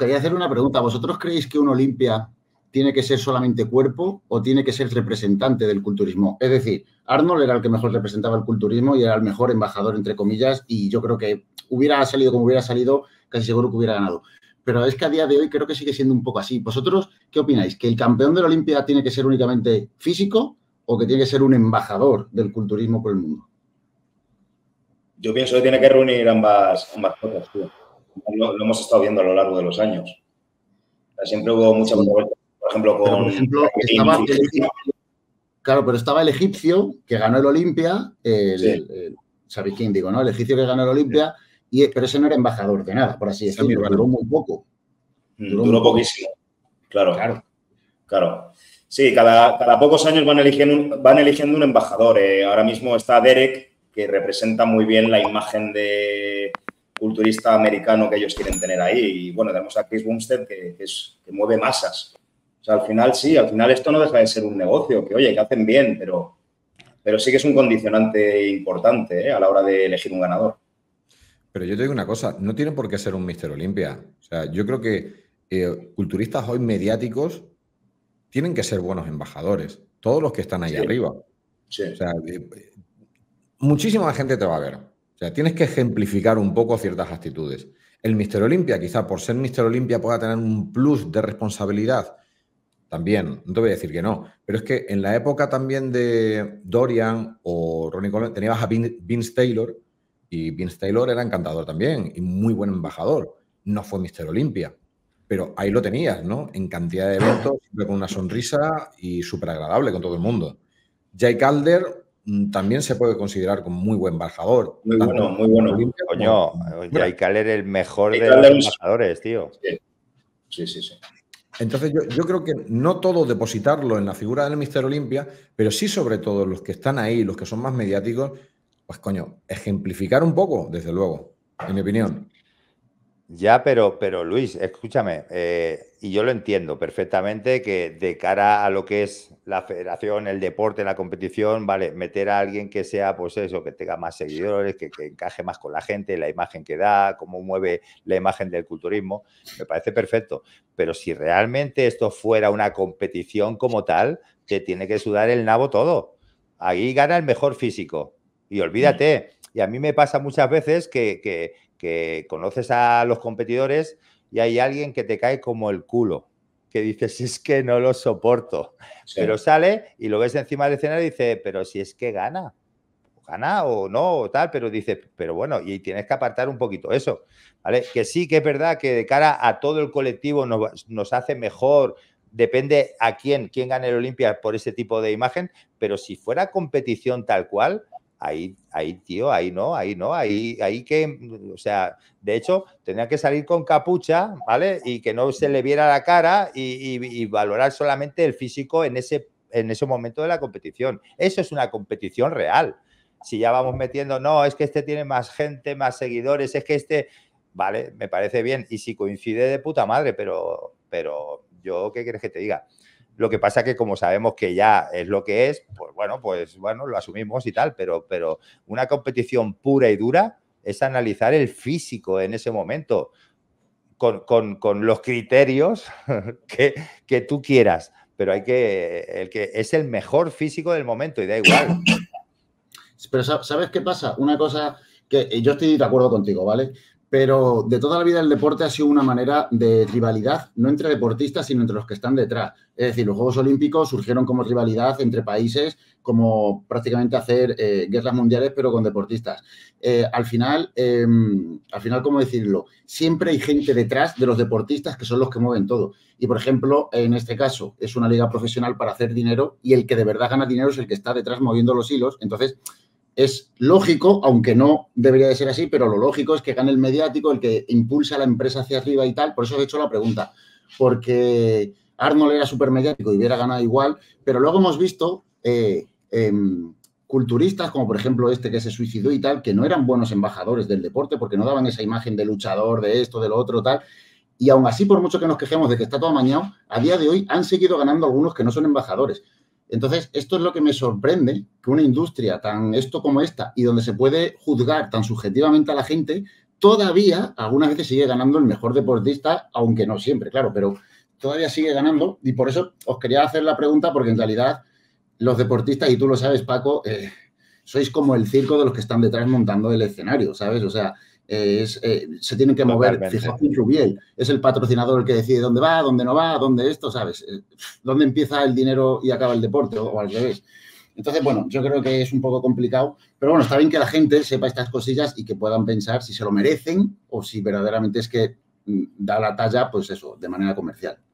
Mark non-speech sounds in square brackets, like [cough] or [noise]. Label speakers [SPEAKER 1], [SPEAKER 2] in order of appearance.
[SPEAKER 1] quería hacer una pregunta. ¿Vosotros creéis que un Olimpia tiene que ser solamente cuerpo o tiene que ser representante del culturismo? Es decir, Arnold era el que mejor representaba el culturismo y era el mejor embajador, entre comillas, y yo creo que hubiera salido como hubiera salido, casi seguro que hubiera ganado. Pero es que a día de hoy creo que sigue siendo un poco así. ¿Vosotros qué opináis? ¿Que el campeón de la Olimpia tiene que ser únicamente físico o que tiene que ser un embajador del culturismo por el mundo?
[SPEAKER 2] Yo pienso que tiene que reunir ambas, ambas cosas, tío lo, hemos estado viendo a lo largo de los años. Siempre hubo mucha por ejemplo, con... estaba el,
[SPEAKER 1] claro, pero estaba el egipcio que ganó el Olimpia, el, ¿sabéis quién digo, no? El egipcio que ganó el Olimpia, y, pero ese no era embajador de nada, por así decirlo, duró muy poco.
[SPEAKER 2] Mm, duró, poquísimo, claro. Claro. Claro. Sí, cada, pocos años van eligiendo, van eligiendo un embajador. Eh. ahora mismo está Derek, que representa muy bien la imagen de, culturista americano que ellos quieren tener ahí. Y bueno, tenemos a Chris Bumstead que, es, que mueve masas. O sea, al final sí, al final esto no deja de ser un negocio,
[SPEAKER 3] que oye, que hacen bien, pero, pero sí que es un condicionante importante ¿eh? a la hora de elegir un ganador. Pero yo te digo una cosa, no tiene por qué ser un Mister Olimpia. O sea, yo creo que eh, culturistas hoy mediáticos tienen que ser buenos embajadores, todos los que están ahí arriba. O sea, eh, muchísima gente te va a ver, o sea, tienes que ejemplificar un poco ciertas actitudes. El Mister Olimpia, quizá por ser Mister Olimpia pueda tener un plus de responsabilidad. También, no te voy a decir que no, pero es que en la época también de Dorian o Ronnie Coleman tenías a Vince Taylor y Vince Taylor era encantador también y muy buen embajador. No fue Mister Olimpia, pero ahí lo tenías, ¿no? En cantidad de eventos, siempre con una sonrisa y súper agradable con todo el mundo. Jake Calder Mm, también se puede considerar como muy buen embajador. Muy bueno, muy bueno. Coño, hay el mejor de los embajadores, tío. Sí, sí, sí. Entonces yo, yo, creo que no todo depositarlo en la figura del Mister Olimpia, pero sí sobre todo los que están ahí, los que son más mediáticos, pues coño, ejemplificar un poco, desde luego, en mi opinión. Ya, pero, pero Luis,
[SPEAKER 2] escúchame, eh, y yo lo entiendo perfectamente que de cara a lo que es la federación, el deporte, la competición, vale, meter a alguien que sea, pues eso, que tenga más seguidores, que, encaje más con la gente, la imagen que da, cómo mueve la imagen del culturismo, me parece perfecto. Pero si realmente esto fuera una competición como tal, te tiene que sudar el nabo todo. Ahí gana el mejor físico. Y mm. olvídate. Y a mí me pasa muchas veces que, que que conoces a los competidores y hay alguien que te cae como el culo, que dices, es que no lo soporto, pero sale y lo ves encima del escenario y dice, pero si es que gana, gana o no, o tal, pero dices, pero bueno, y tienes que apartar un poquito eso, ¿vale? Que sí que es verdad que de cara a todo el colectivo nos, hace mejor, depende a quién, quién gane el Olimpia por ese tipo de imagen, pero si fuera competición tal cual, ahí, ahí, tío, ahí no, ahí no, ahí, ahí que, o sea, de hecho, tenía que salir con capucha, ¿vale? Y que no se le viera la cara y, valorar solamente el físico en ese, en ese momento de la competición. Eso es una competición real. Si ya vamos metiendo, no, es que este tiene más gente, más seguidores, es que este, vale, me parece bien. Y si coincide de puta madre, pero, pero yo, ¿qué quieres que te diga? Lo que pasa que como sabemos que ya es lo que es, pues bueno, pues bueno, lo asumimos y tal, pero, pero una competición pura y dura es analizar el físico en ese momento con, los criterios [laughs] que, que, tú quieras, pero hay que, el que es el mejor físico del momento y da igual.
[SPEAKER 1] Pero ¿sabes qué pasa? Una cosa que eh, yo estoy de acuerdo contigo, ¿vale? Pero de toda la vida el deporte ha sido una manera de rivalidad, no entre deportistas, sino entre los que están detrás. Es decir, los Juegos Olímpicos surgieron como rivalidad entre países, como prácticamente hacer eh, guerras mundiales, pero con deportistas. Eh, al final, em, al final, ¿cómo decirlo? Siempre hay gente detrás de los deportistas que son los que mueven todo. Y, por ejemplo, en este caso, es una liga profesional para hacer dinero y el que de verdad gana dinero es el que está detrás moviendo los hilos. Entonces, es lógico, aunque no debería de ser así, pero lo lógico es que gane el mediático, el que impulsa a la empresa hacia arriba y tal. Por eso he hecho la pregunta, porque Arnold era súper mediático y hubiera ganado igual, pero luego hemos visto eh, em, culturistas, como por ejemplo este que se suicidó y tal, que no eran buenos embajadores del deporte porque no daban esa imagen de luchador, de esto, de lo otro, tal. Y aún así, por mucho que nos quejemos de que está todo amañado, a día de hoy han seguido ganando algunos que no son embajadores. Entonces, esto es lo que me sorprende, que una industria tan esto como esta, y donde se puede juzgar tan subjetivamente a la gente, todavía algunas veces sigue ganando el mejor deportista, aunque no siempre, claro, pero todavía sigue ganando. Y por eso os quería hacer la pregunta, porque en realidad los deportistas, y tú lo sabes, Paco, eh, sois como el circo de los que están detrás montando el escenario, ¿sabes? O sea, es, eh, se tienen que mover. Fijaos en es el patrocinador el que decide dónde va, dónde no va, dónde esto, ¿sabes? Eh, dónde empieza el dinero y acaba el deporte o, o al revés. Entonces, bueno, yo creo que es un poco complicado, pero bueno, está bien que la gente sepa estas cosillas y que puedan pensar si se lo merecen o si verdaderamente es que mm, da la talla, pues eso, de manera comercial.